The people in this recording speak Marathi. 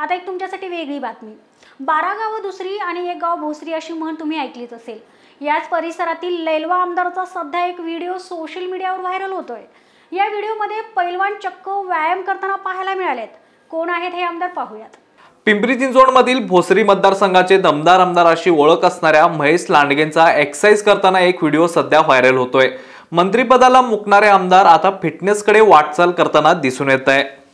आता एक तुमच्यासाठी वेगळी बातमी बारा गावं दुसरी आणि एक गाव भोसरी अशी म्हण तुम्ही ऐकलीच असेल याच परिसरातील लैलवा आमदारचा सध्या एक व्हिडिओ सोशल मीडियावर व्हायरल होतोय या व्हिडिओमध्ये पैलवान चक्क व्यायाम करताना पाहायला मिळालेत कोण आहेत हे आमदार पाहूयात पिंपरी चिंचवडमधील भोसरी मतदारसंघाचे दमदार आमदार अशी ओळख असणाऱ्या महेश लांडगेंचा एक्सरसाइज करताना एक व्हिडिओ सध्या व्हायरल होतोय मंत्रीपदाला मुकणारे आमदार आता फिटनेसकडे वाटचाल करताना दिसून येत आहे